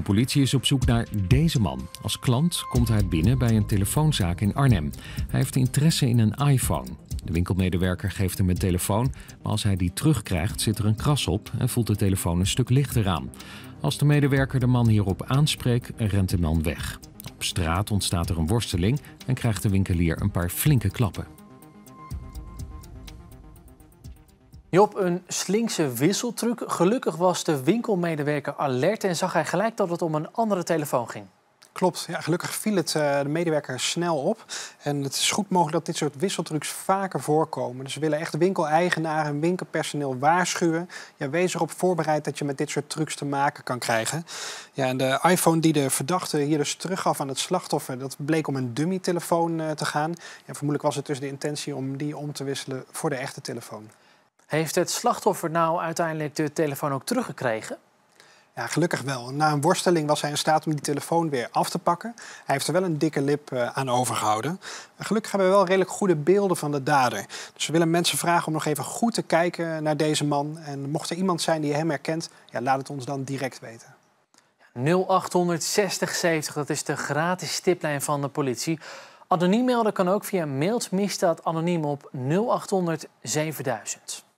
De politie is op zoek naar deze man. Als klant komt hij binnen bij een telefoonzaak in Arnhem. Hij heeft interesse in een iPhone. De winkelmedewerker geeft hem een telefoon, maar als hij die terugkrijgt zit er een kras op en voelt de telefoon een stuk lichter aan. Als de medewerker de man hierop aanspreekt, rent de man weg. Op straat ontstaat er een worsteling en krijgt de winkelier een paar flinke klappen. Job, een slinkse wisseltruc. Gelukkig was de winkelmedewerker alert en zag hij gelijk dat het om een andere telefoon ging. Klopt, ja, gelukkig viel het eh, de medewerker snel op. En het is goed mogelijk dat dit soort wisseltrucs vaker voorkomen. Dus we willen echt winkeleigenaren en winkelpersoneel waarschuwen. Ja, wees erop voorbereid dat je met dit soort trucs te maken kan krijgen. Ja, en de iPhone die de verdachte hier dus teruggaf aan het slachtoffer... dat bleek om een dummy-telefoon eh, te gaan. Ja, vermoedelijk was het dus de intentie om die om te wisselen voor de echte telefoon. Heeft het slachtoffer nou uiteindelijk de telefoon ook teruggekregen? Ja, gelukkig wel. Na een worsteling was hij in staat om die telefoon weer af te pakken. Hij heeft er wel een dikke lip eh, aan overgehouden. gelukkig hebben we wel redelijk goede beelden van de dader. Dus we willen mensen vragen om nog even goed te kijken naar deze man. En mocht er iemand zijn die hem herkent, ja, laat het ons dan direct weten. 086070, dat is de gratis tiplijn van de politie. Anoniem melden kan ook via anoniem op 0800 7000.